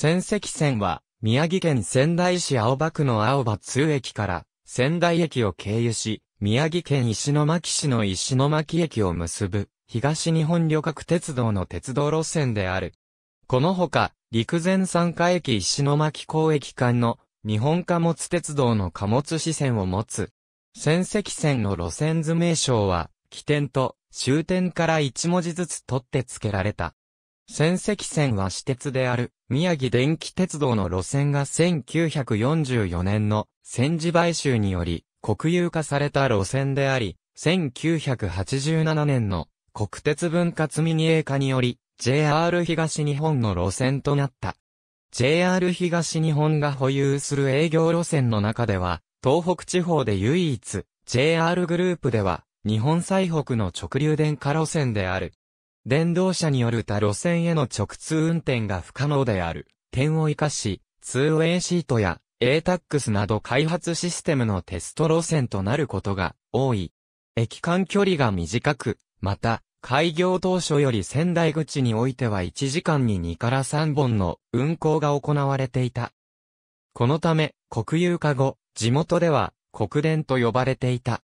仙石線は、宮城県仙台市青葉区の青葉通駅から仙台駅を経由し、宮城県石巻市の石巻駅を結ぶ東日本旅客鉄道の鉄道路線である。このほか、陸前山下駅石巻港駅間の日本貨物鉄道の貨物支線を持つ。仙石線の路線図名称は、起点と終点から一文字ずつ取って付けられた。仙石線は私鉄である、宮城電気鉄道の路線が1944年の戦時買収により国有化された路線であり、1987年の国鉄分割民営化により JR 東日本の路線となった。JR 東日本が保有する営業路線の中では、東北地方で唯一、JR グループでは、日本最北の直流電化路線である、電動車による他路線への直通運転が不可能である。点を活かし、ツーウェイシートや A-TAX など開発システムのテスト路線となることが多い。駅間距離が短く、また、開業当初より仙台口においては1時間に2から3本の運行が行われていた。このため、国有化後、地元では国電と呼ばれていた。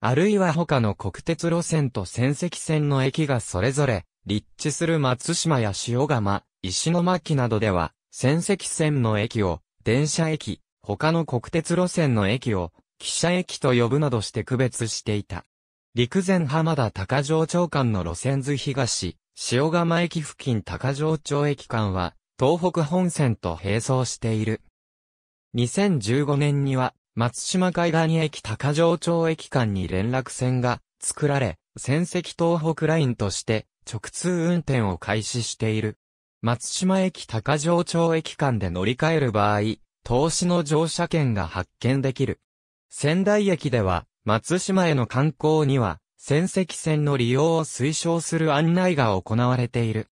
あるいは他の国鉄路線と仙石線の駅がそれぞれ、立地する松島や塩釜、石巻などでは、仙石線の駅を、電車駅、他の国鉄路線の駅を、汽車駅と呼ぶなどして区別していた。陸前浜田高城町間の路線図東、塩釜駅付近高城町駅間は、東北本線と並走している。2015年には、松島海岸駅高城町駅間に連絡線が作られ、仙石東北ラインとして直通運転を開始している。松島駅高城町駅間で乗り換える場合、投資の乗車券が発券できる。仙台駅では、松島への観光には、仙石線の利用を推奨する案内が行われている。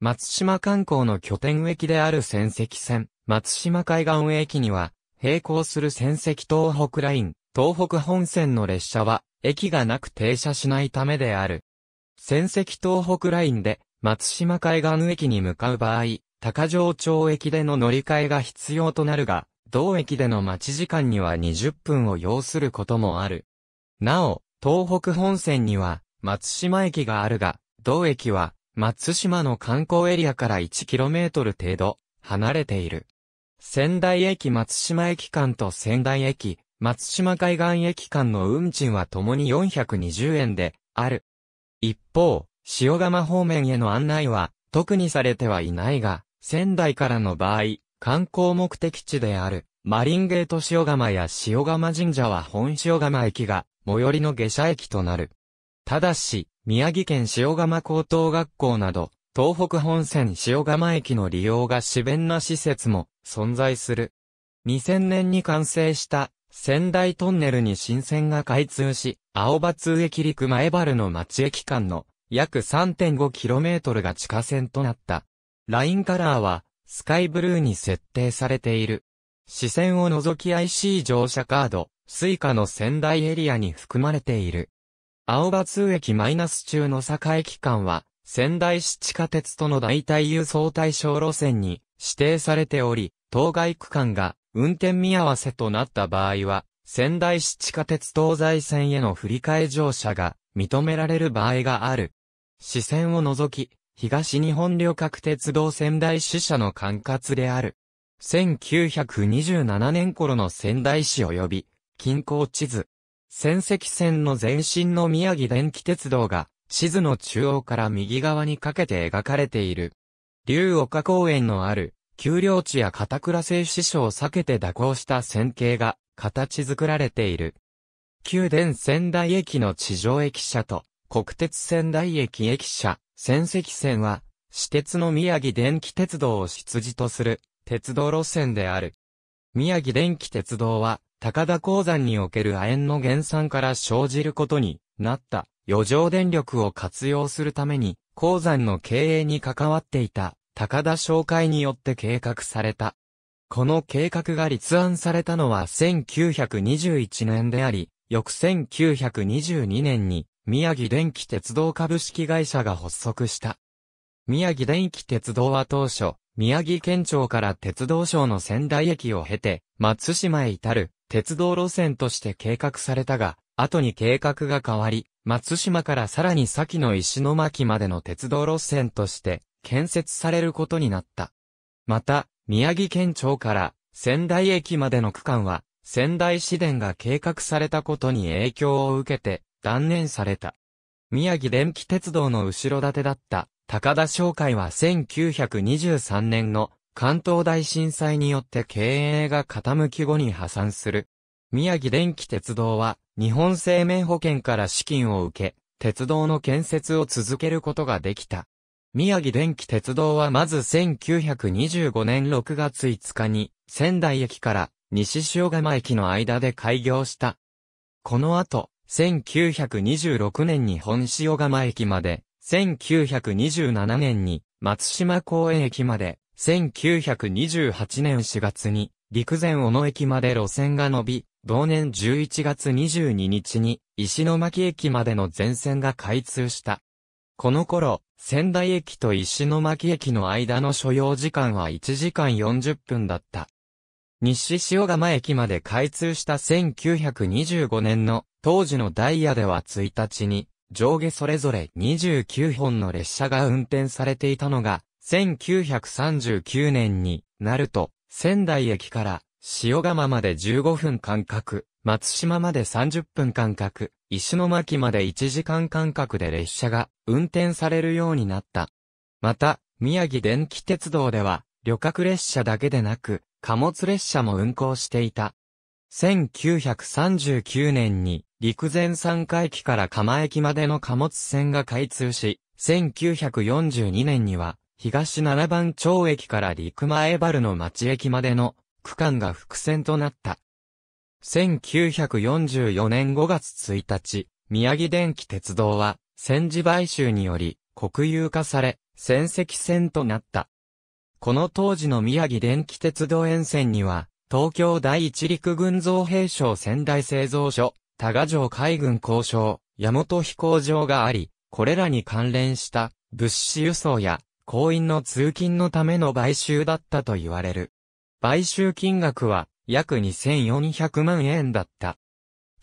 松島観光の拠点駅である仙石線、松島海岸駅には、並行する仙石東北ライン、東北本線の列車は、駅がなく停車しないためである。仙石東北ラインで、松島海岸駅に向かう場合、高城町駅での乗り換えが必要となるが、同駅での待ち時間には20分を要することもある。なお、東北本線には、松島駅があるが、同駅は、松島の観光エリアから 1km 程度、離れている。仙台駅松島駅間と仙台駅、松島海岸駅間の運賃は共に420円で、ある。一方、塩釜方面への案内は、特にされてはいないが、仙台からの場合、観光目的地である、マリンゲート塩釜や塩釜神社は本塩釜駅が、最寄りの下車駅となる。ただし、宮城県塩釜高等学校など、東北本線塩釜駅の利用が自然な施設も存在する。2000年に完成した仙台トンネルに新線が開通し、青葉通駅陸前原の町駅間の約 3.5km が地下線となった。ラインカラーはスカイブルーに設定されている。視線を除き IC 乗車カード、スイカの仙台エリアに含まれている。青葉通駅マイナス中の坂駅間は仙台市地下鉄との代替輸送対象路線に指定されており、当該区間が運転見合わせとなった場合は、仙台市地下鉄東西線への振り替え乗車が認められる場合がある。支線を除き、東日本旅客鉄道仙台支社の管轄である。1927年頃の仙台市及び、近郊地図。仙石線の前身の宮城電気鉄道が、地図の中央から右側にかけて描かれている。竜岡公園のある、丘陵地や片倉製師所を避けて蛇行した線形が、形作られている。宮殿仙台駅の地上駅舎と、国鉄仙台駅駅舎、仙石線は、私鉄の宮城電気鉄道を出自とする、鉄道路線である。宮城電気鉄道は、高田鉱山における亜鉛の減産から生じることになった余剰電力を活用するために鉱山の経営に関わっていた高田商会によって計画された。この計画が立案されたのは1921年であり、翌1922年に宮城電気鉄道株式会社が発足した。宮城電気鉄道は当初、宮城県庁から鉄道省の仙台駅を経て、松島へ至る鉄道路線として計画されたが、後に計画が変わり、松島からさらに先の石巻までの鉄道路線として建設されることになった。また、宮城県庁から仙台駅までの区間は、仙台市電が計画されたことに影響を受けて断念された。宮城電気鉄道の後ろ盾だった高田商会は1923年の関東大震災によって経営が傾き後に破産する。宮城電気鉄道は日本生命保険から資金を受け、鉄道の建設を続けることができた。宮城電気鉄道はまず1925年6月5日に仙台駅から西塩釜駅の間で開業した。この後、1926年に本塩釜駅まで、1927年に松島公園駅まで、1928年4月に陸前小野駅まで路線が伸び、同年11月22日に石巻駅までの全線が開通した。この頃、仙台駅と石巻駅の間の所要時間は1時間40分だった。西塩釜駅まで開通した1925年の当時のダイヤでは1日に上下それぞれ29本の列車が運転されていたのが1939年になると仙台駅から塩釜まで15分間隔、松島まで30分間隔、石巻まで1時間間隔で列車が運転されるようになった。また、宮城電気鉄道では、旅客列車だけでなく、貨物列車も運行していた。1939年に陸前三海駅から釜駅までの貨物線が開通し、1942年には東七番町駅から陸前原の町駅までの区間が複線となった。1944年5月1日、宮城電気鉄道は、戦時買収により、国有化され、戦績線となった。この当時の宮城電気鉄道沿線には、東京第一陸軍造兵廠仙台製造所、多賀城海軍交渉、山本飛行場があり、これらに関連した物資輸送や行員の通勤のための買収だったと言われる。買収金額は約2400万円だった。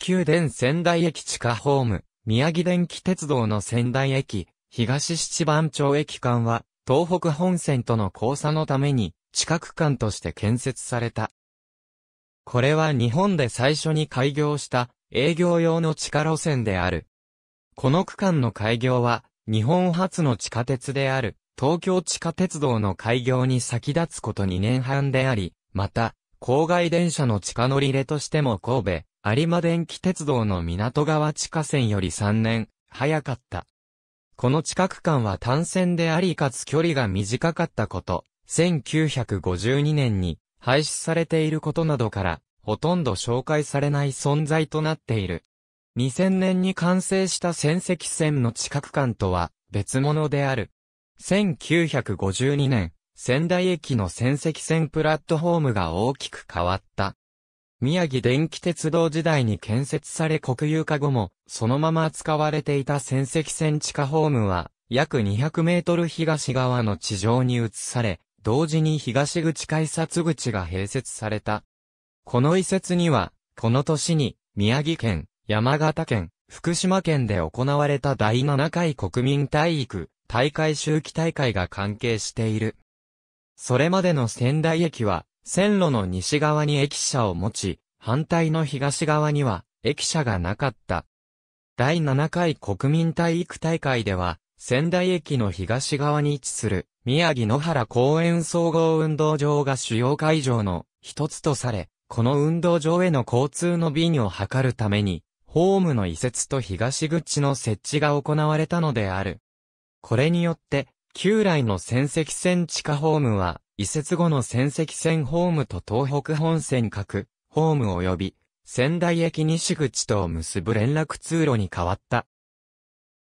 旧殿仙台駅地下ホーム、宮城電気鉄道の仙台駅、東七番町駅間は、東北本線との交差のために、地下区間として建設された。これは日本で最初に開業した営業用の地下路線である。この区間の開業は、日本初の地下鉄である、東京地下鉄道の開業に先立つこと2年半であり、また、郊外電車の地下乗り入れとしても神戸、有馬電気鉄道の港川地下線より3年、早かった。この地下区間は単線でありかつ距離が短かったこと、1952年に廃止されていることなどから、ほとんど紹介されない存在となっている。2000年に完成した戦石線の地下区間とは別物である。1952年、仙台駅の仙石線プラットフォームが大きく変わった。宮城電気鉄道時代に建設され国有化後も、そのまま使われていた仙石線地下ホームは、約200メートル東側の地上に移され、同時に東口改札口が併設された。この移設には、この年に、宮城県、山形県、福島県で行われた第7回国民体育、大会周期大会が関係している。それまでの仙台駅は、線路の西側に駅舎を持ち、反対の東側には駅舎がなかった。第7回国民体育大会では、仙台駅の東側に位置する宮城野原公園総合運動場が主要会場の一つとされ、この運動場への交通の便を図るために、ホームの移設と東口の設置が行われたのである。これによって、旧来の仙石線地下ホームは、移設後の仙石線ホームと東北本線各ホーム及び、仙台駅西口とを結ぶ連絡通路に変わった。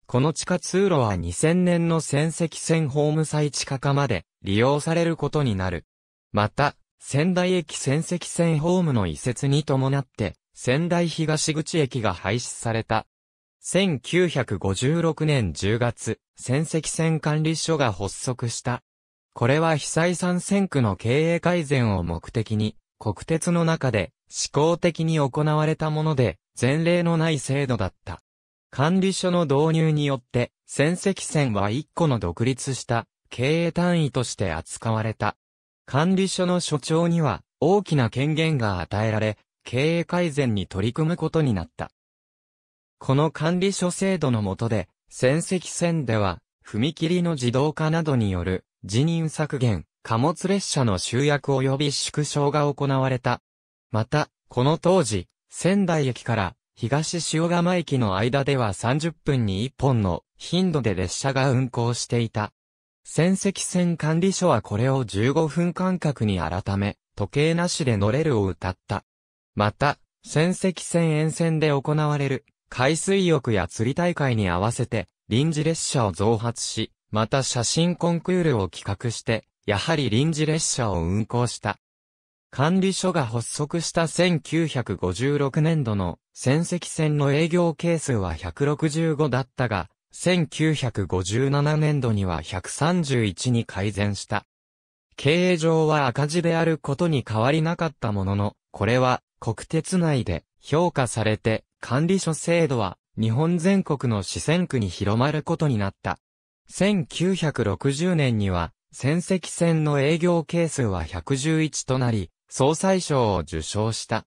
この地下通路は2000年の仙石線ホーム再地下化まで利用されることになる。また、仙台駅仙石線ホームの移設に伴って、仙台東口駅が廃止された。1956年10月、戦績戦管理所が発足した。これは被災産戦区の経営改善を目的に、国鉄の中で試行的に行われたもので、前例のない制度だった。管理所の導入によって、戦績戦は一個の独立した経営単位として扱われた。管理所の所長には大きな権限が与えられ、経営改善に取り組むことになった。この管理書制度の下で、戦績線では、踏切の自動化などによる、人員削減、貨物列車の集約及び縮小が行われた。また、この当時、仙台駅から東塩釜駅の間では30分に1本の頻度で列車が運行していた。仙石線管理所はこれを15分間隔に改め、時計なしで乗れるを歌った。また、仙石線沿線で行われる海水浴や釣り大会に合わせて、臨時列車を増発し、また写真コンクールを企画して、やはり臨時列車を運行した。管理所が発足した1956年度の戦績線の営業係数は165だったが、1957年度には131に改善した。経営上は赤字であることに変わりなかったものの、これは国鉄内で評価されて管理書制度は日本全国の市線区に広まることになった。1960年には、戦績戦の営業係数は111となり、総裁賞を受賞した。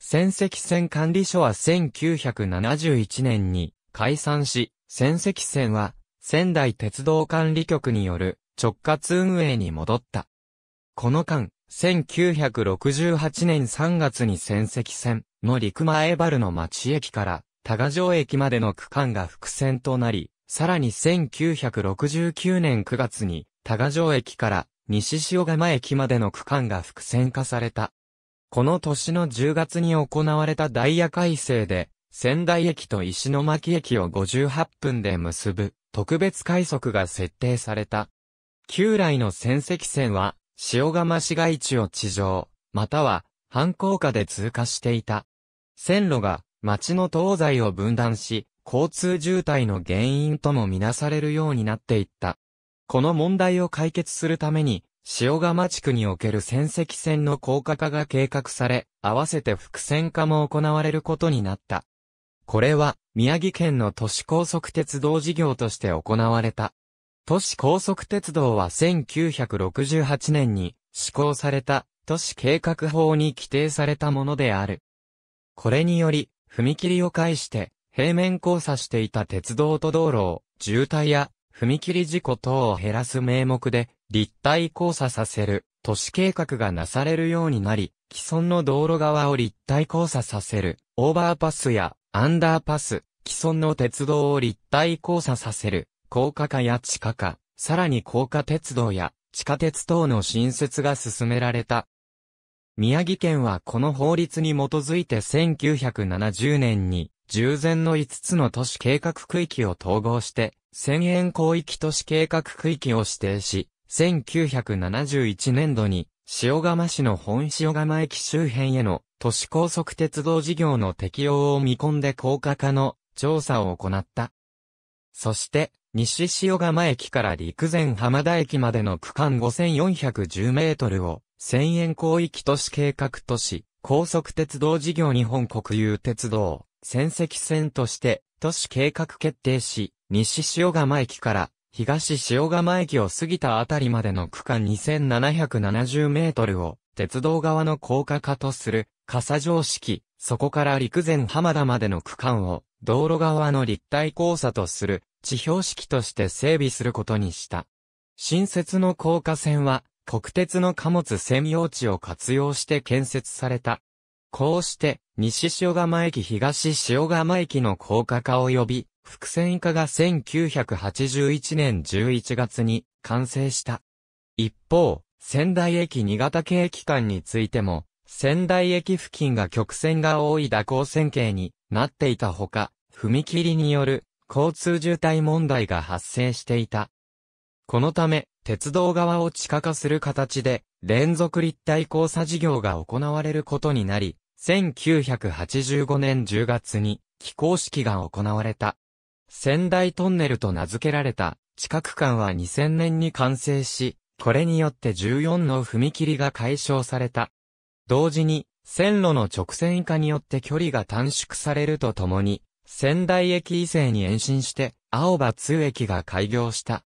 戦績戦管理所は1971年に解散し、戦績戦は仙台鉄道管理局による直轄運営に戻った。この間、1968年3月に仙石線の陸前原の町駅から多賀城駅までの区間が複線となり、さらに1969年9月に多賀城駅から西塩釜駅までの区間が複線化された。この年の10月に行われたダイヤ改正で、仙台駅と石巻駅を58分で結ぶ特別快速が設定された。旧来の仙石線は塩釜市街地を地上、または、反抗下で通過していた。線路が、町の東西を分断し、交通渋滞の原因ともみなされるようになっていった。この問題を解決するために、塩釜地区における線石線の高架化が計画され、合わせて伏線化も行われることになった。これは、宮城県の都市高速鉄道事業として行われた。都市高速鉄道は1968年に施行された都市計画法に規定されたものである。これにより、踏切を介して平面交差していた鉄道と道路を渋滞や踏切事故等を減らす名目で立体交差させる都市計画がなされるようになり、既存の道路側を立体交差させるオーバーパスやアンダーパス、既存の鉄道を立体交差させる高架化や地下化、さらに高架鉄道や地下鉄等の新設が進められた。宮城県はこの法律に基づいて1970年に従前の5つの都市計画区域を統合して、千円広域都市計画区域を指定し、1971年度に塩釜市の本塩釜駅周辺への都市高速鉄道事業の適用を見込んで高架化の調査を行った。そして、西塩釜駅から陸前浜田駅までの区間5410メートルを、千円広域都市計画都市、高速鉄道事業日本国有鉄道、戦績線として、都市計画決定し、西塩釜駅から東塩釜駅を過ぎたあたりまでの区間2770メートルを、鉄道側の高架化とする、傘常識、そこから陸前浜田までの区間を、道路側の立体交差とする地標式として整備することにした。新設の高架線は国鉄の貨物専用地を活用して建設された。こうして西塩釜駅東塩釜駅の高架化及び伏線化が1981年11月に完成した。一方、仙台駅新潟系駅間についても、仙台駅付近が曲線が多い蛇行線形になっていたほか、踏切による交通渋滞問題が発生していた。このため、鉄道側を地下化する形で、連続立体交差事業が行われることになり、1985年10月に起工式が行われた。仙台トンネルと名付けられた地下区間は2000年に完成し、これによって14の踏切が解消された。同時に線路の直線以下によって距離が短縮されるとともに、仙台駅以西に延伸して、青葉通駅が開業した。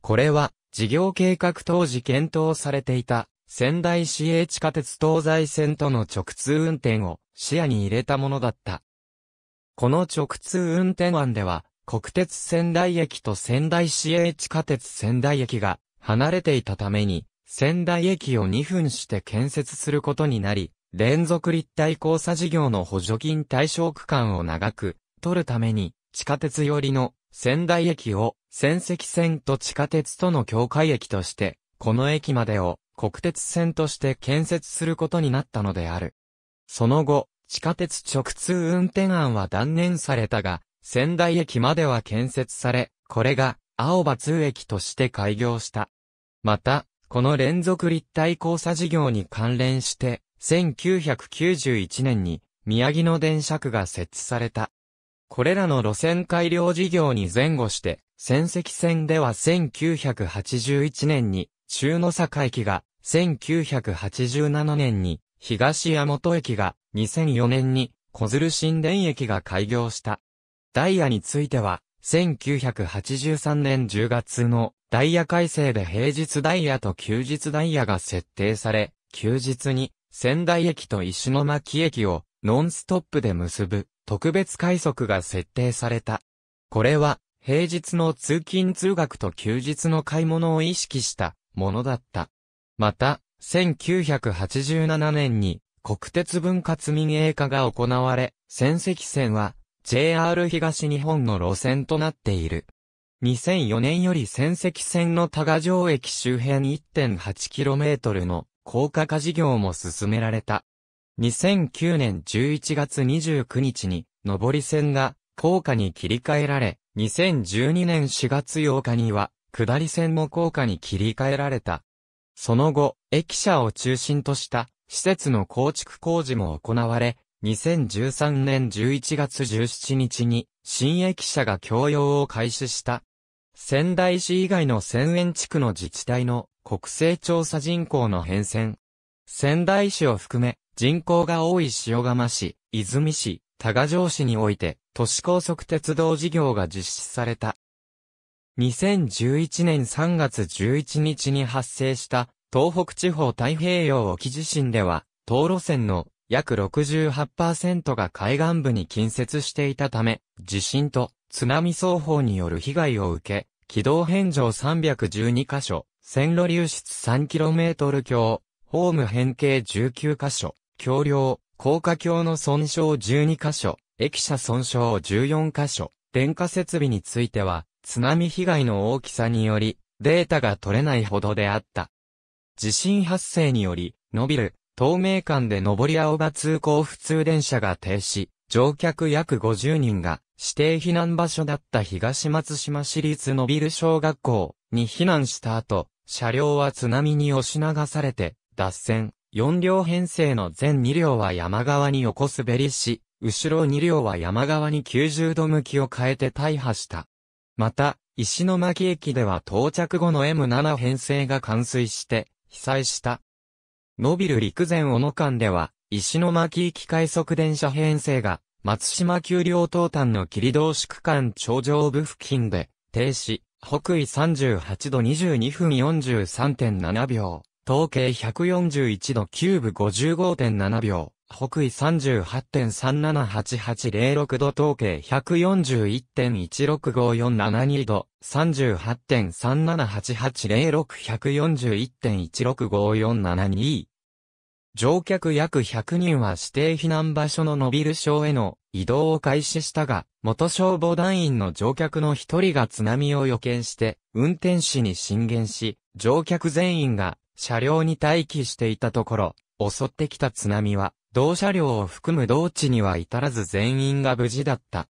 これは、事業計画当時検討されていた、仙台市営地下鉄東西線との直通運転を視野に入れたものだった。この直通運転案では、国鉄仙台駅と仙台市営地下鉄仙台駅が離れていたために、仙台駅を2分して建設することになり、連続立体交差事業の補助金対象区間を長く取るために、地下鉄寄りの仙台駅を仙石線と地下鉄との境界駅として、この駅までを国鉄線として建設することになったのである。その後、地下鉄直通運転案は断念されたが、仙台駅までは建設され、これが青葉通駅として開業した。また、この連続立体交差事業に関連して、1991年に宮城の電車区が設置された。これらの路線改良事業に前後して、仙石線では1981年に中野坂駅が、1987年に東山本駅が、2004年に小鶴新田駅が開業した。ダイヤについては、1983年10月のダイヤ改正で平日ダイヤと休日ダイヤが設定され、休日に仙台駅と石巻駅をノンストップで結ぶ特別快速が設定された。これは平日の通勤通学と休日の買い物を意識したものだった。また、1987年に国鉄分割民営化が行われ、仙石線は JR 東日本の路線となっている。2004年より仙石線の多賀城駅周辺 1.8km の高架化事業も進められた。2009年11月29日に、上り線が高架に切り替えられ、2012年4月8日には、下り線も高架に切り替えられた。その後、駅舎を中心とした施設の構築工事も行われ、2013年11月17日に新駅舎が供用を開始した。仙台市以外の千円地区の自治体の国勢調査人口の変遷。仙台市を含め、人口が多い塩釜市、泉市、多賀城市において、都市高速鉄道事業が実施された。2011年3月11日に発生した東北地方太平洋沖地震では、当路線の約68%が海岸部に近接していたため、地震と津波双方による被害を受け、軌道変上312箇所、線路流出 3km 橋、ホーム変形19カ所、橋梁、高架橋の損傷12カ所、駅舎損傷14カ所、電化設備については、津波被害の大きさにより、データが取れないほどであった。地震発生により、伸びる、透明間で上り青葉通行普通電車が停止、乗客約50人が、指定避難場所だった東松島市立伸びる小学校に避難した後、車両は津波に押し流されて、脱線。4両編成の全2両は山側に横滑りし、後ろ2両は山側に90度向きを変えて大破した。また、石巻駅では到着後の M7 編成が冠水して、被災した。ノビル陸前小野間では、石巻駅快速電車編成が、松島丘陵東端の霧道市区間頂上部付近で、停止、北緯38度22分43.7秒、統計141度9分55.7秒、北緯38.378806度統計141.165472度、38.378806 141.165472乗客約100人は指定避難場所のノビル省への移動を開始したが、元消防団員の乗客の一人が津波を予見して、運転士に進言し、乗客全員が車両に待機していたところ、襲ってきた津波は、同車両を含む同地には至らず全員が無事だった。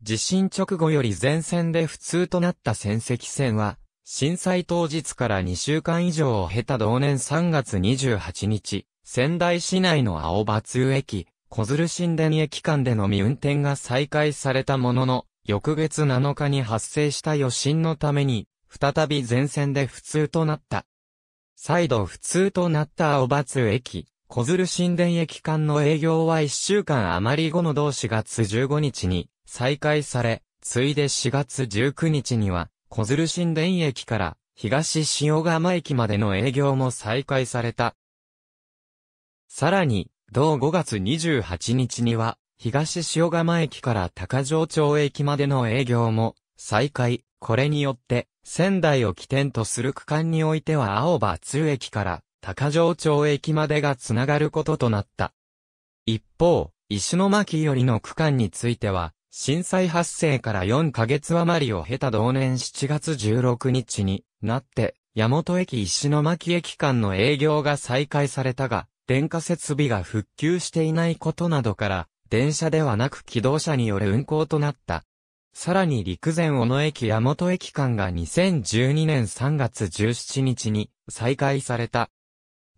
地震直後より前線で不通となった戦績線は、震災当日から2週間以上を経た同年3月28日、仙台市内の青葉通駅、小鶴新田駅間でのみ運転が再開されたものの、翌月7日に発生した余震のために、再び全線で不通となった。再度不通となった青葉通駅、小鶴新田駅間の営業は1週間余り後の同4月15日に再開され、ついで4月19日には、小鶴新田駅から東塩釜駅までの営業も再開された。さらに、同5月28日には、東塩釜駅から高城町駅までの営業も再開。これによって、仙台を起点とする区間においては青葉通駅から高城町駅までがつながることとなった。一方、石巻よりの区間については、震災発生から4ヶ月余りを経た同年7月16日になって、山本駅石巻駅間の営業が再開されたが、電化設備が復旧していないことなどから、電車ではなく機動車による運行となった。さらに陸前小野駅山本駅間が2012年3月17日に再開された。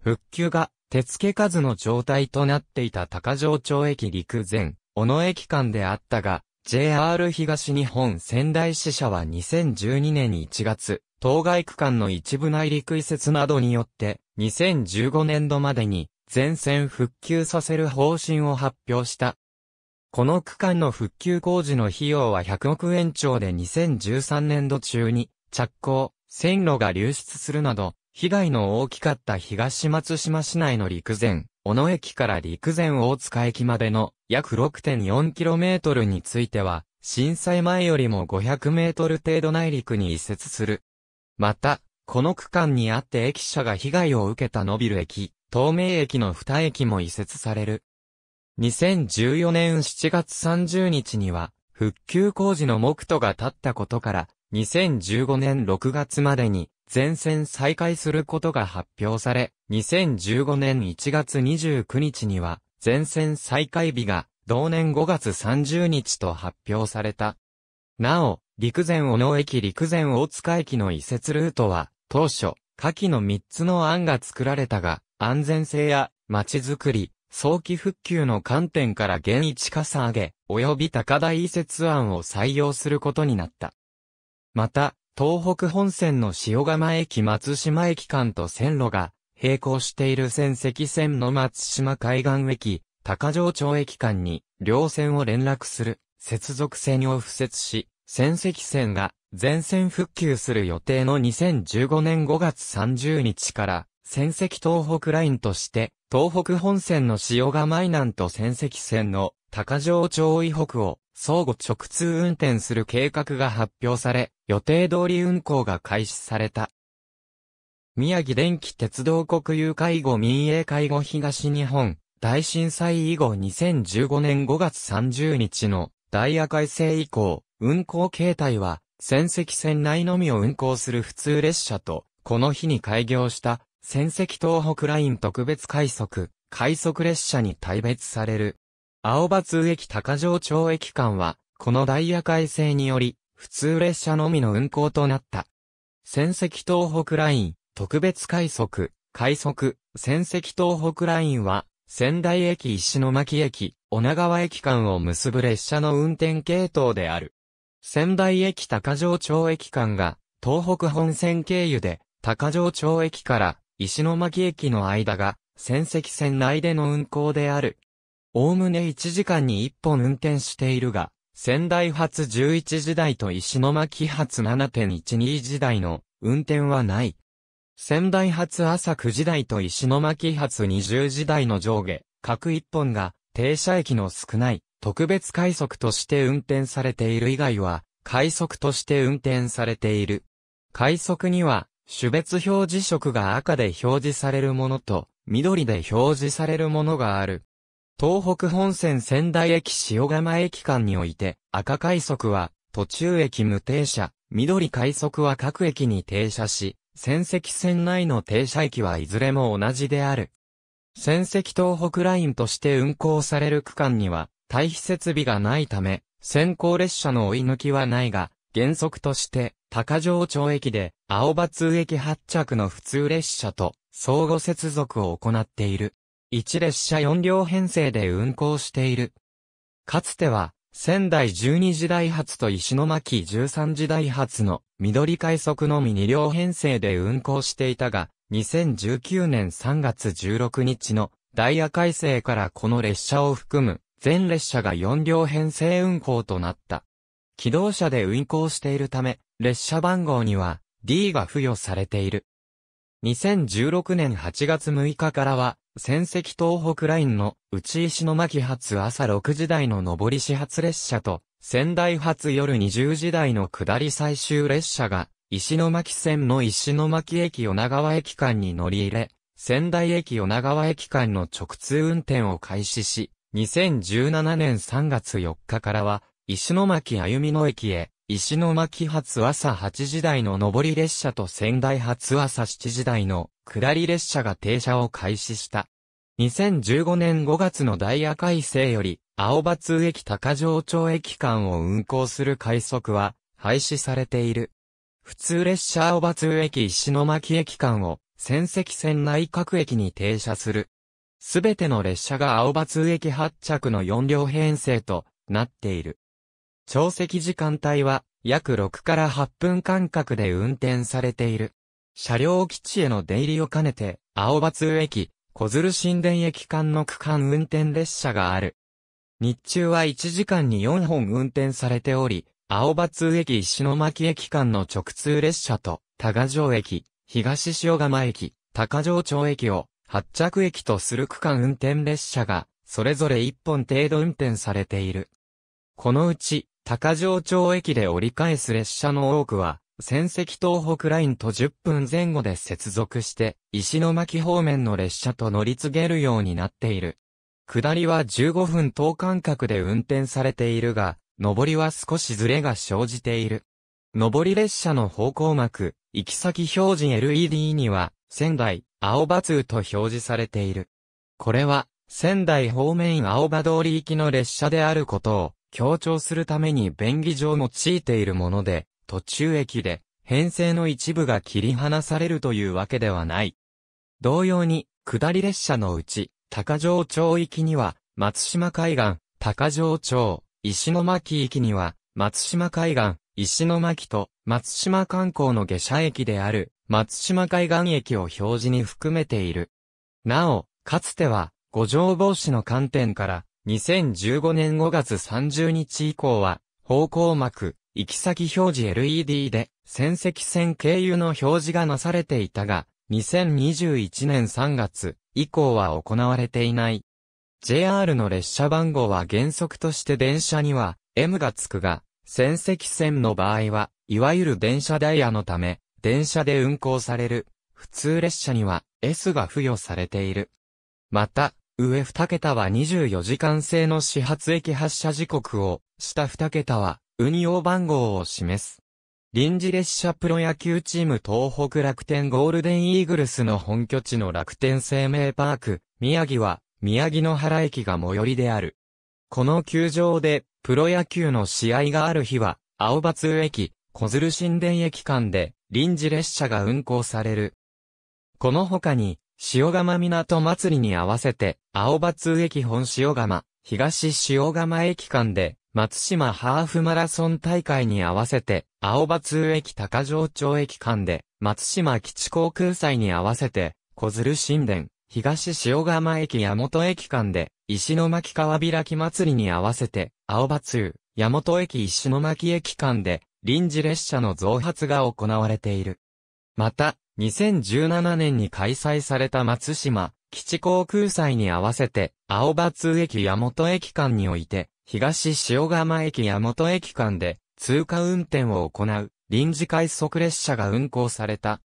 復旧が手付け数の状態となっていた高城町駅陸前小野駅間であったが、JR 東日本仙台支社は2012年1月、当該区間の一部内陸移設などによって、2015年度までに全線復旧させる方針を発表した。この区間の復旧工事の費用は100億円超で2013年度中に着工、線路が流出するなど、被害の大きかった東松島市内の陸前、小野駅から陸前大塚駅までの約 6.4km については、震災前よりも 500m 程度内陸に移設する。また、この区間にあって駅舎が被害を受けたノビル駅、東名駅の2駅も移設される。2014年7月30日には、復旧工事の目途が立ったことから、2015年6月までに全線再開することが発表され、2015年1月29日には全線再開日が同年5月30日と発表された。なお、陸前小野駅陸前大塚駅の移設ルートは、当初、下記の3つの案が作られたが、安全性や街づくり、早期復旧の観点から現一かさ上げ、及び高台移設案を採用することになった。また、東北本線の塩釜駅松島駅間と線路が並行している線石線の松島海岸駅、高城町駅間に両線を連絡する接続線を付設し、線石線が全線復旧する予定の2015年5月30日から仙石東北ラインとして、東北本線の塩釜南と仙石線の高城町以北を相互直通運転する計画が発表され、予定通り運行が開始された。宮城電気鉄道国有介護民営介護東日本大震災以後2015年5月30日のダイヤ改正以降、運行形態は仙石線内のみを運行する普通列車と、この日に開業した仙石東北ライン特別快速、快速列車に大別される。青葉通駅高城町駅間は、このダイヤ改正により、普通列車のみの運行となった。仙石東北ライン、特別快速、快速、仙石東北ラインは、仙台駅石巻駅、女川駅間を結ぶ列車の運転系統である。仙台駅高城町駅間が、東北本線経由で、高城町駅から石巻駅の間が、仙石線内での運行である。おおむね1時間に1本運転しているが、仙台発11時台と石巻発7.12時台の運転はない。仙台発朝9時台と石巻発20時台の上下、各1本が停車駅の少ない特別快速として運転されている以外は快速として運転されている。快速には種別表示色が赤で表示されるものと、緑で表示されるものがある。東北本線仙台駅塩釜駅間において、赤快速は、途中駅無停車、緑快速は各駅に停車し、仙石線内の停車駅はいずれも同じである。仙石東北ラインとして運行される区間には、退避設備がないため、先行列車の追い抜きはないが、原則として、高城町駅で、青葉通駅発着の普通列車と、相互接続を行っている。1列車4両編成で運行している。かつては、仙台12時代発と石巻13時代発の緑快速のみ2両編成で運行していたが、2019年3月16日のダイヤ改正からこの列車を含む全列車が4両編成運行となった。機動車で運行しているため、列車番号には D が付与されている。2016年8月6日からは、仙石東北ラインの内石巻発朝6時台の上り始発列車と、仙台発夜20時台の下り最終列車が、石巻線の石巻駅女川駅間に乗り入れ、仙台駅女川駅間の直通運転を開始し、2017年3月4日からは、石巻歩の駅へ、石巻発朝8時台の上り列車と仙台発朝7時台の下り列車が停車を開始した。2015年5月のダイヤ改正より、青葉通駅高城町駅間を運行する快速は廃止されている。普通列車青葉通駅石巻駅間を仙石線内各駅に停車する。すべての列車が青葉通駅発着の4両編成となっている。潮汐時間帯は約6から8分間隔で運転されている。車両基地への出入りを兼ねて、青葉通駅、小鶴新田駅間の区間運転列車がある。日中は1時間に4本運転されており、青葉通駅石巻駅間の直通列車と、高城駅、東塩釜駅、高城町駅を発着駅とする区間運転列車が、それぞれ1本程度運転されている。このうち、高城町駅で折り返す列車の多くは、仙石東北ラインと10分前後で接続して、石巻方面の列車と乗り継げるようになっている。下りは15分等間隔で運転されているが、上りは少しずれが生じている。上り列車の方向幕、行き先表示 LED には、仙台、青葉通と表示されている。これは、仙台方面青葉通り行きの列車であることを、強調するために便宜上用いているもので、途中駅で編成の一部が切り離されるというわけではない。同様に、下り列車のうち、高城町域には、松島海岸、高城町、石巻駅には、松島海岸、石巻と、松島観光の下車駅である、松島海岸駅を表示に含めている。なお、かつては、五条防止の観点から、2015年5月30日以降は、方向幕、行き先表示 LED で、潜石線経由の表示がなされていたが、2021年3月以降は行われていない。JR の列車番号は原則として電車には M がつくが、潜石線の場合は、いわゆる電車ダイヤのため、電車で運行される、普通列車には S が付与されている。また、上2桁は24時間制の始発駅発車時刻を、下2桁は、運用番号を示す。臨時列車プロ野球チーム東北楽天ゴールデンイーグルスの本拠地の楽天生命パーク、宮城は、宮城野原駅が最寄りである。この球場で、プロ野球の試合がある日は、青葉通駅、小鶴新田駅間で、臨時列車が運行される。この他に、塩釜港祭りに合わせて、青葉通駅本塩釜、東塩釜駅間で、松島ハーフマラソン大会に合わせて、青葉通駅高城町駅間で、松島基地航空祭に合わせて、小鶴新田、東塩釜駅山本駅間で、石巻川開き祭りに合わせて、青葉通、山本駅石巻駅間で、臨時列車の増発が行われている。また、2017年に開催された松島基地航空祭に合わせて、青葉通駅山本駅間において、東塩釜駅山本駅間で通過運転を行う臨時快速列車が運行された。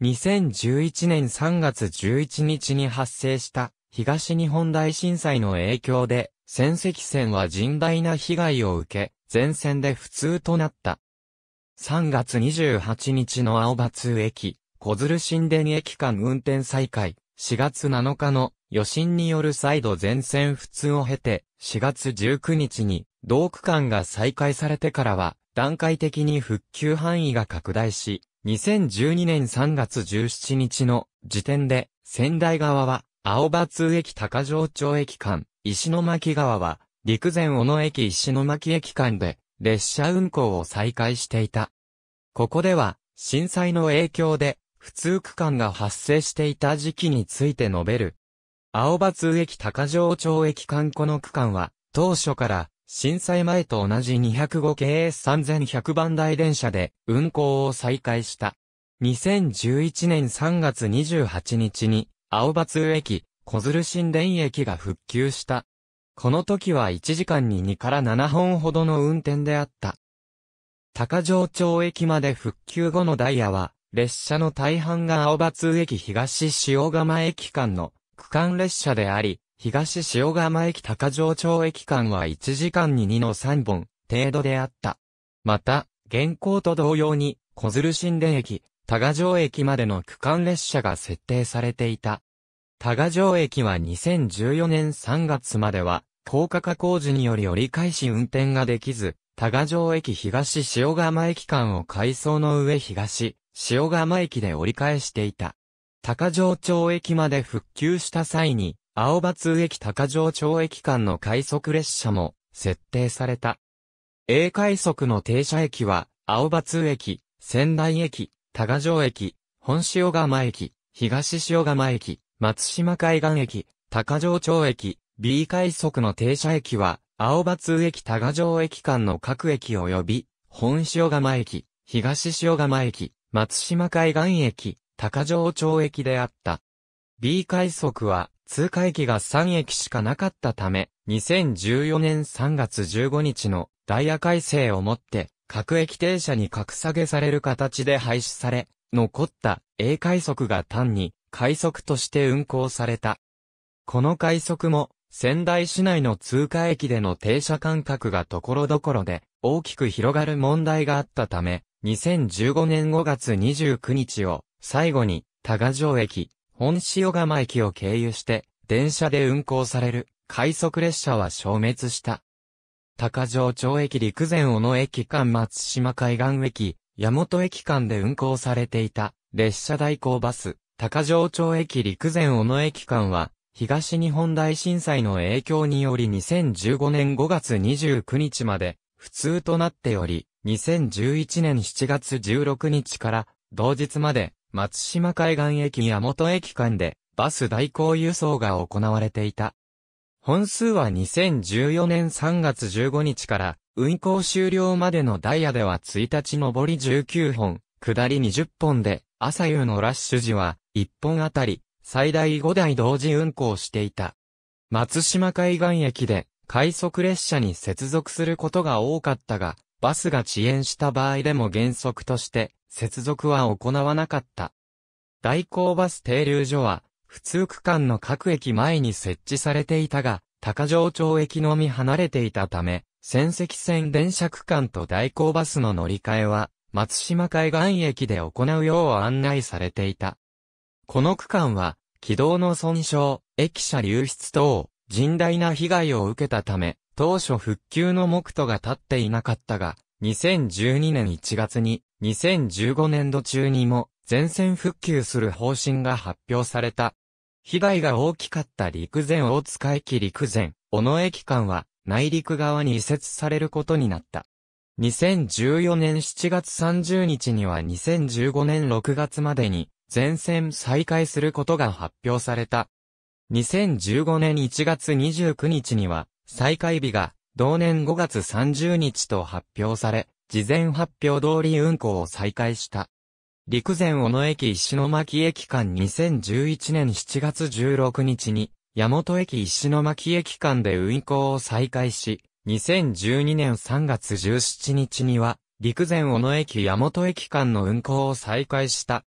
2011年3月11日に発生した東日本大震災の影響で、戦石線は甚大な被害を受け、全線で不通となった。3月28日の青葉通駅、小鶴新田駅間運転再開、4月7日の余震による再度全線不通を経て、4月19日に同区間が再開されてからは、段階的に復旧範囲が拡大し、2012年3月17日の時点で、仙台側は、青葉通駅高城町駅間、石巻側は、陸前小野駅石巻駅間で、列車運行を再開していた。ここでは、震災の影響で、不通区間が発生していた時期について述べる。青葉通駅高城町駅間この区間は、当初から震災前と同じ205系3100番台電車で運行を再開した。2011年3月28日に、青葉通駅、小鶴新田駅が復旧した。この時は1時間に2から7本ほどの運転であった。高城町駅まで復旧後のダイヤは、列車の大半が青葉通駅東塩釜駅間の区間列車であり、東塩釜駅高城町駅間は1時間に2の3本程度であった。また、現行と同様に、小鶴新田駅、多賀城駅までの区間列車が設定されていた。多賀城駅は2014年3月までは、高架化工事により折り返し運転ができず、多賀城駅東塩釜駅間を改装の上東塩釜駅で折り返していた。高城町駅まで復旧した際に、青葉通駅高城町駅間の快速列車も設定された。A 快速の停車駅は、青葉通駅、仙台駅、高城駅、本塩釜駅、東塩釜駅、松島海岸駅、高城町駅、B 快速の停車駅は、青葉通駅高城駅間の各駅及び、本塩釜駅、東塩釜駅、松島海岸駅、高城町駅であった。B 快速は、通過駅が3駅しかなかったため、2014年3月15日のダイヤ改正をもって、各駅停車に格下げされる形で廃止され、残った A 快速が単に快速として運行された。この快速も、仙台市内の通過駅での停車間隔がところどころで大きく広がる問題があったため、2015年5月29日を最後に多賀城駅、本塩釜駅を経由して電車で運行される快速列車は消滅した。高城町駅陸前小野駅間松島海岸駅、山本駅間で運行されていた列車代行バス、高城町駅陸前小野駅間は東日本大震災の影響により2015年5月29日まで普通となっており、2011年7月16日から同日まで松島海岸駅や元駅間でバス代行輸送が行われていた。本数は2014年3月15日から運行終了までのダイヤでは1日上り19本、下り20本で朝夕のラッシュ時は1本あたり最大5台同時運行していた。松島海岸駅で快速列車に接続することが多かったが、バスが遅延した場合でも原則として、接続は行わなかった。代行バス停留所は、普通区間の各駅前に設置されていたが、高城町駅のみ離れていたため、仙石線電車区間と代行バスの乗り換えは、松島海岸駅で行うよう案内されていた。この区間は、軌道の損傷、駅舎流出等、甚大な被害を受けたため、当初復旧の目途が立っていなかったが、2012年1月に、2015年度中にも、全線復旧する方針が発表された。被害が大きかった陸前大塚駅陸前、小野駅間は、内陸側に移設されることになった。2014年7月30日には2015年6月までに、全線再開することが発表された。2015年1月29日には、再開日が同年5月30日と発表され、事前発表通り運行を再開した。陸前小野駅石巻駅間2011年7月16日に、大和駅石巻駅間で運行を再開し、2012年3月17日には、陸前小野駅大和駅間の運行を再開した。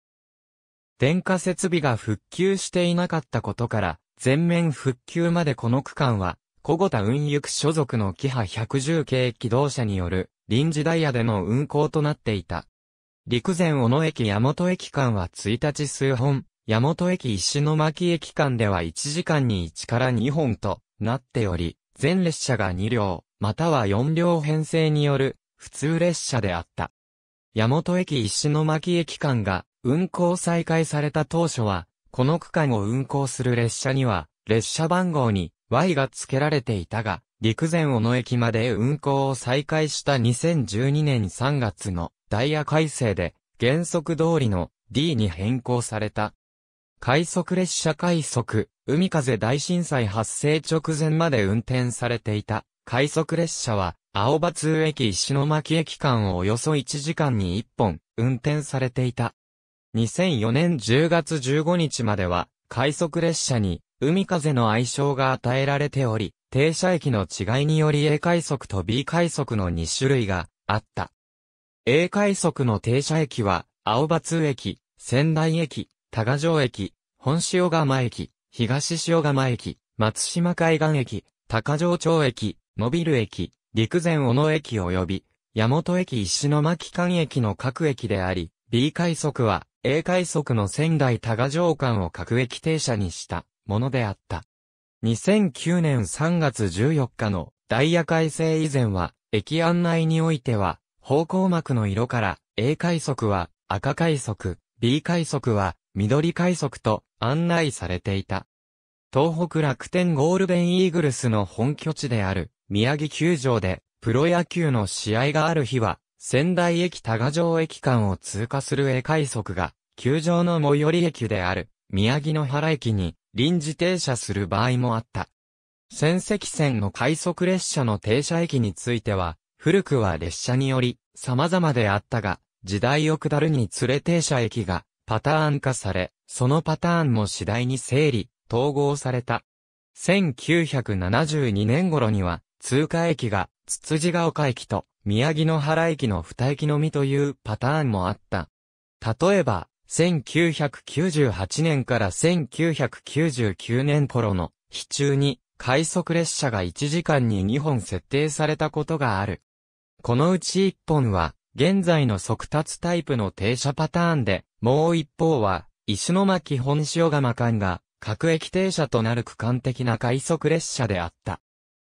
電化設備が復旧していなかったことから、全面復旧までこの区間は、小五運輸区所属のキハ110系機動車による臨時ダイヤでの運行となっていた。陸前小野駅山本駅間は1日数本、山本駅石巻駅間では1時間に1から2本となっており、全列車が2両、または4両編成による普通列車であった。山本駅石巻駅間が運行再開された当初は、この区間を運行する列車には、列車番号に Y が付けられていたが、陸前小野駅まで運行を再開した2012年3月のダイヤ改正で、原則通りの D に変更された。快速列車快速、海風大震災発生直前まで運転されていた快速列車は、青葉通駅石巻駅間をおよそ1時間に1本運転されていた。2004年10月15日までは快速列車に海風の愛称が与えられており、停車駅の違いにより A 快速と B 快速の2種類があった。A 快速の停車駅は、青葉通駅、仙台駅、多賀城駅、本塩釜駅、東塩釜駅、松島海岸駅、高城町駅、野ビル駅、陸前小野駅及び、山本駅石巻間駅の各駅であり、B 快速は A 快速の仙台多賀城間を各駅停車にした。ものであった。2009年3月14日のダイヤ改正以前は、駅案内においては、方向膜の色から A 快速は赤快速、B 快速は緑快速と案内されていた。東北楽天ゴールデンイーグルスの本拠地である宮城球場でプロ野球の試合がある日は仙台駅多賀城駅間を通過する A 快速が球場の最寄り駅である宮城野原駅に臨時停車する場合もあった。仙石線の快速列車の停車駅については、古くは列車により様々であったが、時代を下るにつれ停車駅がパターン化され、そのパターンも次第に整理、統合された。1972年頃には、通過駅が、つつじが丘駅と、宮城野原駅の二駅のみというパターンもあった。例えば、1998年から1999年頃の日中に快速列車が1時間に2本設定されたことがある。このうち1本は現在の速達タイプの停車パターンで、もう一方は石巻本塩釜間が各駅停車となる区間的な快速列車であった。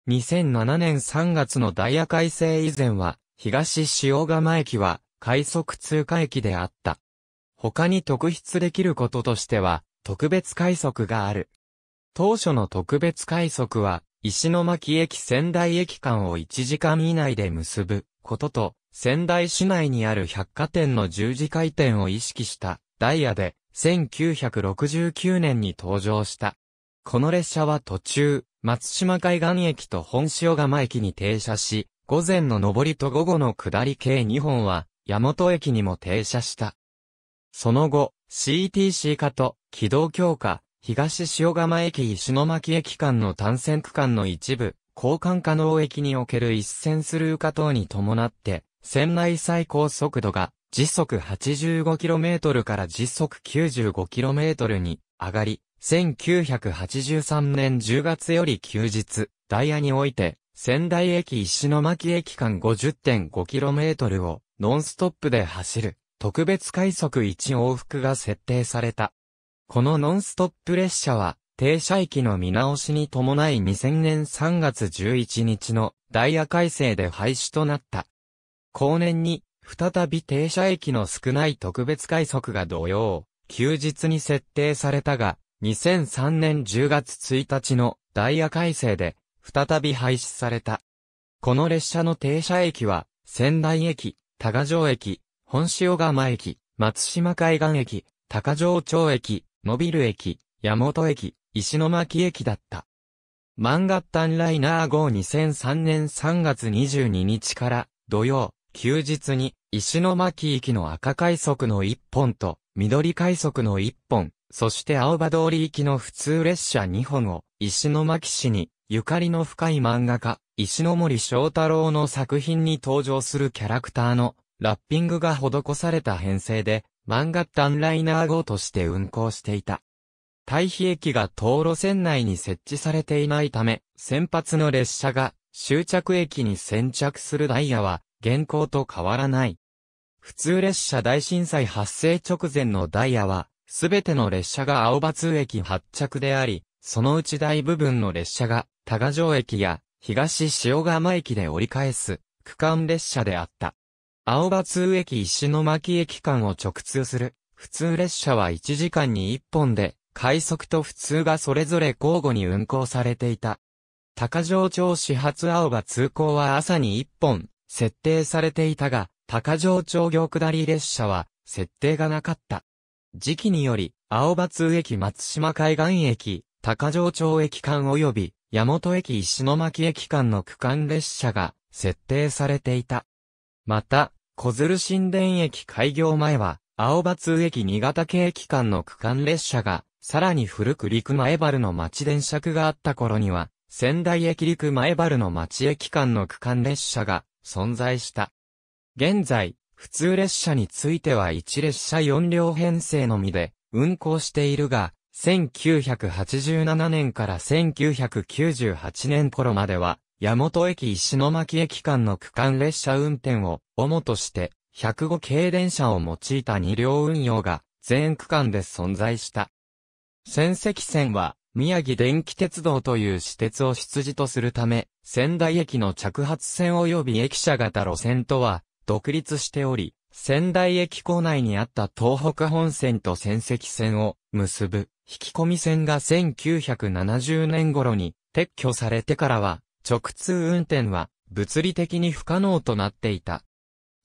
2007年3月のダイヤ改正以前は東塩釜駅は快速通過駅であった。他に特筆できることとしては、特別快速がある。当初の特別快速は、石巻駅仙台駅間を1時間以内で結ぶことと、仙台市内にある百貨店の十字回転を意識したダイヤで、1969年に登場した。この列車は途中、松島海岸駅と本塩釜駅に停車し、午前の上りと午後の下り計2本は、山本駅にも停車した。その後、CTC 化と軌道強化、東塩釜駅石巻駅間の単線区間の一部、交換可能駅における一線スルー化等に伴って、線内最高速度が時速 85km から時速 95km に上がり、1983年10月より休日、ダイヤにおいて、仙台駅石巻駅間 50.5km をノンストップで走る。特別快速1往復が設定された。このノンストップ列車は、停車駅の見直しに伴い2000年3月11日のダイヤ改正で廃止となった。後年に、再び停車駅の少ない特別快速が同様、休日に設定されたが、2003年10月1日のダイヤ改正で、再び廃止された。この列車の停車駅は、仙台駅、多賀城駅、本塩釜駅、松島海岸駅、高城町駅、モビル駅、山本駅、石巻駅だった。漫画タンライナー号2003年3月22日から土曜、休日に石巻駅の赤快速の1本と緑快速の1本、そして青葉通り行きの普通列車2本を石巻市にゆかりの深い漫画家、石森章太郎の作品に登場するキャラクターのラッピングが施された編成で、漫画タンライナー号として運行していた。対比駅が道路線内に設置されていないため、先発の列車が終着駅に先着するダイヤは、現行と変わらない。普通列車大震災発生直前のダイヤは、すべての列車が青葉通駅発着であり、そのうち大部分の列車が、多賀城駅や、東塩釜駅で折り返す、区間列車であった。青葉通駅石巻駅間を直通する、普通列車は1時間に1本で、快速と普通がそれぞれ交互に運行されていた。高城町始発青葉通行は朝に1本、設定されていたが、高城町行下り列車は、設定がなかった。時期により、青葉通駅松島海岸駅、高城町駅間及び、山本駅石巻駅間の区間列車が、設定されていた。また、小鶴新田駅開業前は、青葉通駅新潟系駅間の区間列車が、さらに古く陸前原の町電車があった頃には、仙台駅陸前原の町駅間の区間列車が存在した。現在、普通列車については1列車4両編成のみで運行しているが、1987年から1998年頃までは山本駅石巻駅間の区間列車運転を主として105系電車を用いた2両運用が全区間で存在した。仙石線は宮城電気鉄道という私鉄を出自とするため、仙台駅の着発線及び駅舎型路線とは独立しており、仙台駅構内にあった東北本線と仙石線を結ぶ引き込み線が1970年頃に撤去されてからは直通運転は物理的に不可能となっていた。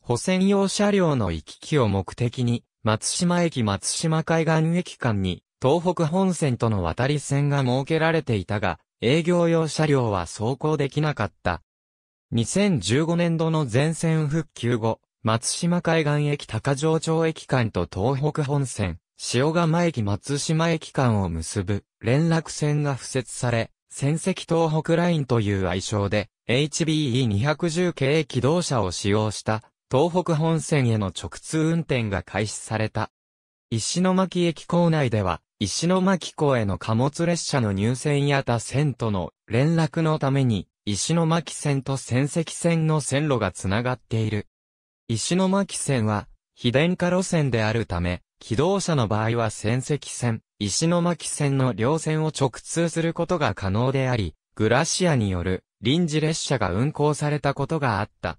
保線用車両の行き来を目的に、松島駅松島海岸駅間に、東北本線との渡り線が設けられていたが、営業用車両は走行できなかった。2015年度の全線復旧後、松島海岸駅高城町駅間と東北本線、塩釜駅松島駅間を結ぶ連絡線が付設され、戦績東北ラインという愛称で、HBE210 系機動車を使用した、東北本線への直通運転が開始された。石巻駅構内では、石巻港への貨物列車の入線や他線との連絡のために、石巻線と仙石線の線路がつながっている。石巻線は、非電化路線であるため、機動車の場合は仙石線、石巻線の両線を直通することが可能であり、グラシアによる臨時列車が運行されたことがあった。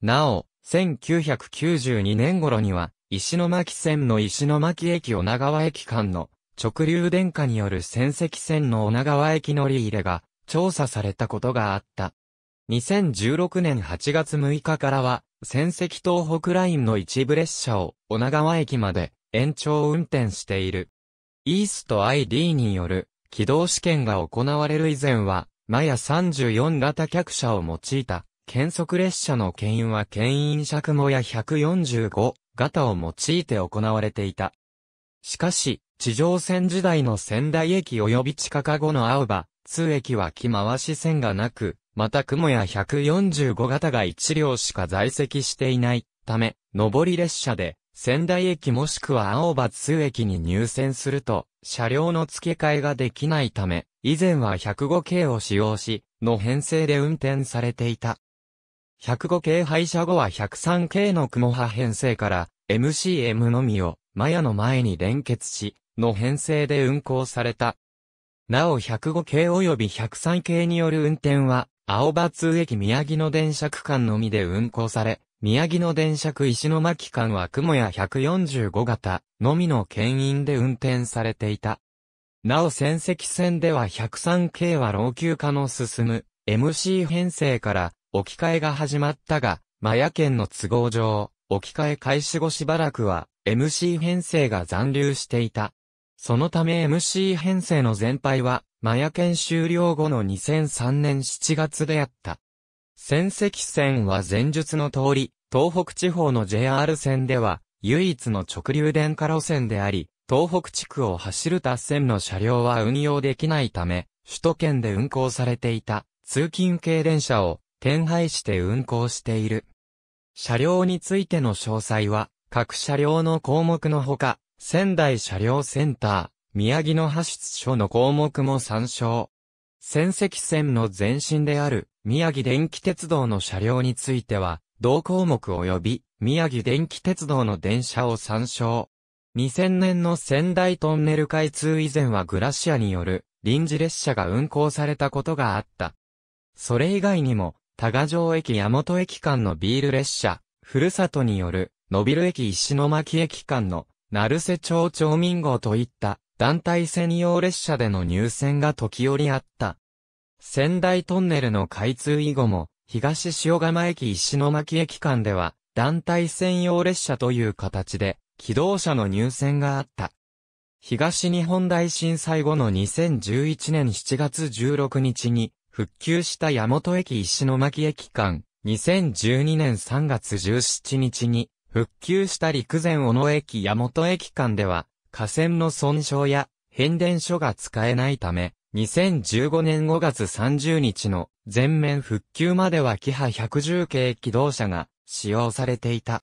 なお、1992年頃には、石巻線の石巻駅女川駅間の直流電化による戦石線の女川駅乗り入れが調査されたことがあった。2016年8月6日からは、戦石東北ラインの一部列車を女川駅まで延長運転している。イースト ID による起動試験が行われる以前は、マヤ34型客車を用いた、検測列車の牽引は牽引尺もや145型を用いて行われていた。しかし、地上線時代の仙台駅及び地下化後の青葉、通駅は木回し線がなく、また雲や145型が1両しか在籍していないため、上り列車で仙台駅もしくは青葉津駅に入線すると、車両の付け替えができないため、以前は105系を使用し、の編成で運転されていた。105系廃車後は103系の雲波編成から、MCM のみを、マヤの前に連結し、の編成で運行された。なお105系及び103系による運転は、青葉通駅宮城の電車区間のみで運行され、宮城の電車区石巻間は雲や145型のみの牽引で運転されていた。なお戦績線では103系は老朽化の進む MC 編成から置き換えが始まったが、マヤ県の都合上、置き換え開始後しばらくは MC 編成が残留していた。そのため MC 編成の全廃は、マヤ県終了後の2003年7月であった。仙石線は前述の通り、東北地方の JR 線では、唯一の直流電化路線であり、東北地区を走る脱線の車両は運用できないため、首都圏で運行されていた通勤系電車を転廃して運行している。車両についての詳細は、各車両の項目のほか、仙台車両センター、宮城の派出所の項目も参照。仙石線の前身である宮城電気鉄道の車両については、同項目及び、宮城電気鉄道の電車を参照。2000年の仙台トンネル開通以前はグラシアによる臨時列車が運行されたことがあった。それ以外にも、多賀城駅山本駅間のビール列車、ふるさとによる、延びる駅石巻駅間の、成瀬町町民号といった、団体専用列車での入線が時折あった。仙台トンネルの開通以後も、東塩釜駅石巻駅間では、団体専用列車という形で、機動車の入線があった。東日本大震災後の2011年7月16日に、復旧した山本駅石巻駅間、2012年3月17日に、復旧した陸前小野駅山本駅間では、架線の損傷や変電所が使えないため、2015年5月30日の全面復旧まではキハ110系機動車が使用されていた。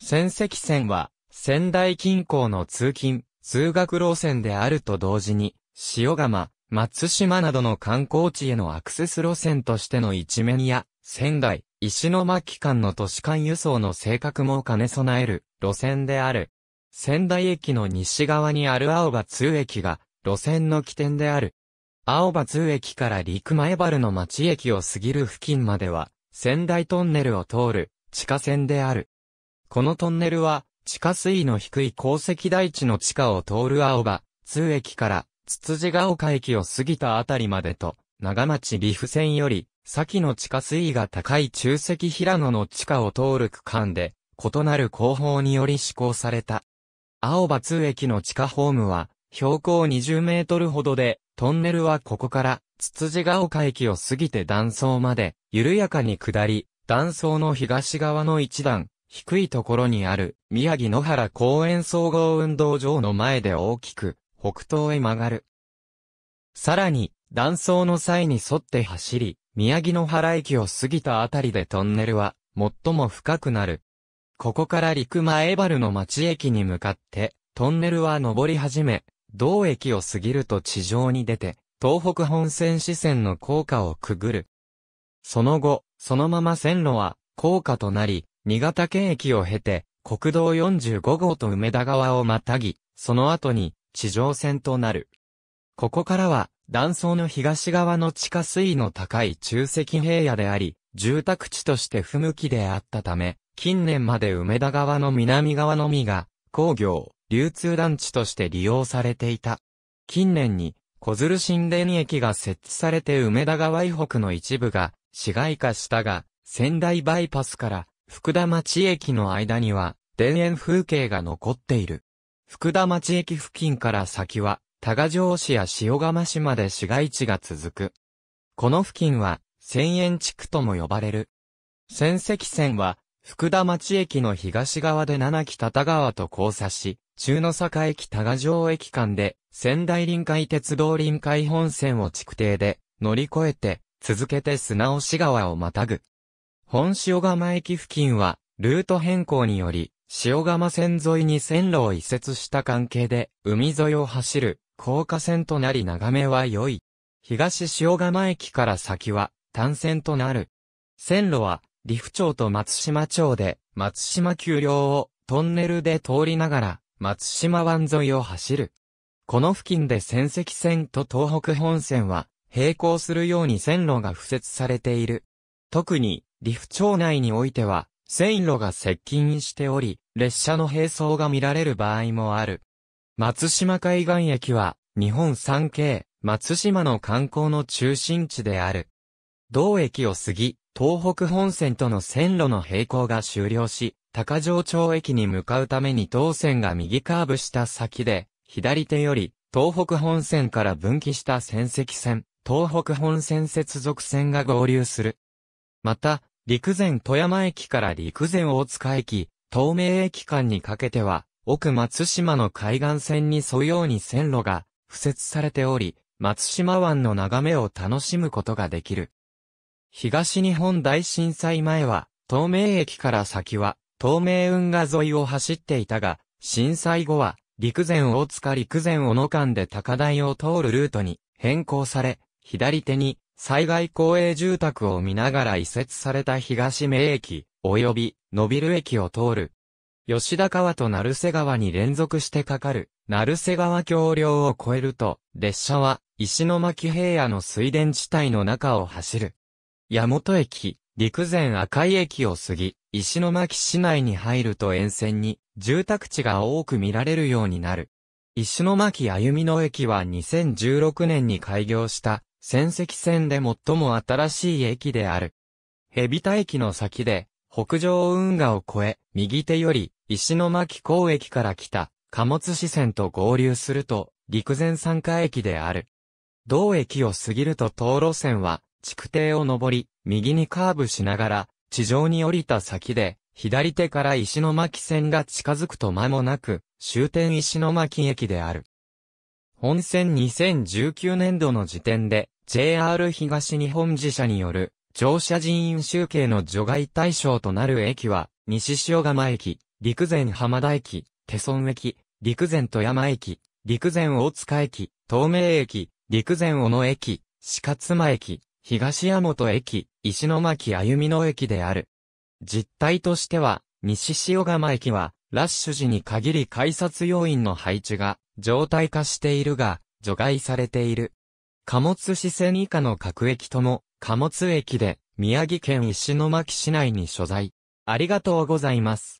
仙石線は仙台近郊の通勤、通学路線であると同時に、塩釜、松島などの観光地へのアクセス路線としての一面や、仙台、石巻間の都市間輸送の性格も兼ね備える路線である。仙台駅の西側にある青葉通駅が路線の起点である。青葉通駅から陸前原の町駅を過ぎる付近までは、仙台トンネルを通る地下線である。このトンネルは、地下水位の低い鉱石台地の地下を通る青葉通駅からつつじが丘駅を過ぎたあたりまでと、長町リフ線より、先の地下水位が高い中石平野の地下を通る区間で、異なる工法により施行された。青葉通駅の地下ホームは、標高20メートルほどで、トンネルはここから、つつじが丘駅を過ぎて断層まで、緩やかに下り、断層の東側の一段、低いところにある、宮城野原公園総合運動場の前で大きく、北東へ曲がる。さらに、断層の際に沿って走り、宮城野原駅を過ぎたあたりでトンネルは、最も深くなる。ここから陸前原の町駅に向かって、トンネルは登り始め、同駅を過ぎると地上に出て、東北本線支線の高架をくぐる。その後、そのまま線路は高架となり、新潟県駅を経て、国道45号と梅田川をまたぎ、その後に地上線となる。ここからは、断層の東側の地下水位の高い中石平野であり、住宅地として不向きであったため、近年まで梅田川の南側のみが、工業、流通団地として利用されていた。近年に、小鶴新田駅が設置されて梅田川以北の一部が市街化したが、仙台バイパスから福田町駅の間には田園風景が残っている。福田町駅付近から先は、多賀城市や塩釜市まで市街地が続く。この付近は、千円地区とも呼ばれる。仙石線は、福田町駅の東側で七木田川と交差し、中野坂駅多賀城駅間で、仙台臨海鉄道臨海本線を築堤で、乗り越えて、続けて砂押川をまたぐ。本塩釜駅付近は、ルート変更により、塩釜線沿いに線路を移設した関係で、海沿いを走る、高架線となり眺めは良い。東塩釜駅から先は、単線となる。線路は、利府町と松島町で、松島丘陵をトンネルで通りながら、松島湾沿いを走る。この付近で仙石線と東北本線は、並行するように線路が付設されている。特に、リフ町内においては、線路が接近しており、列車の並走が見られる場合もある。松島海岸駅は、日本三景、松島の観光の中心地である。同駅を過ぎ、東北本線との線路の並行が終了し、高城町駅に向かうために東線が右カーブした先で、左手より、東北本線から分岐した仙石線、東北本線接続線が合流する。また、陸前富山駅から陸前大塚駅、東名駅間にかけては、奥松島の海岸線に沿うように線路が、付設されており、松島湾の眺めを楽しむことができる。東日本大震災前は、東名駅から先は、東名運河沿いを走っていたが、震災後は、陸前大塚陸前小野間で高台を通るルートに変更され、左手に災害公営住宅を見ながら移設された東名駅、及び、伸びる駅を通る。吉田川と成瀬川に連続してかかる、成瀬川橋梁を越えると、列車は、石巻平野の水田地帯の中を走る。山本駅、陸前赤井駅を過ぎ、石巻市内に入ると沿線に住宅地が多く見られるようになる。石巻歩みの駅は2016年に開業した仙石線で最も新しい駅である。蛇田駅の先で北上運河を越え、右手より石巻港駅から来た貨物支線と合流すると陸前山下駅である。同駅を過ぎると東路線は築堤を登り、右にカーブしながら地上に降りた先で、左手から石巻線が近づくと間もなく、終点石巻駅である。本線2019年度の時点で、JR 東日本自社による、乗車人員集計の除外対象となる駅は、西塩釜駅、陸前浜田駅、手村駅、陸前富山駅、陸前大塚駅、東名駅、陸前小野駅、四勝間駅、東山本駅、石巻歩の駅である。実態としては、西塩釜駅は、ラッシュ時に限り改札要員の配置が常態化しているが、除外されている。貨物支線以下の各駅とも、貨物駅で、宮城県石巻市内に所在。ありがとうございます。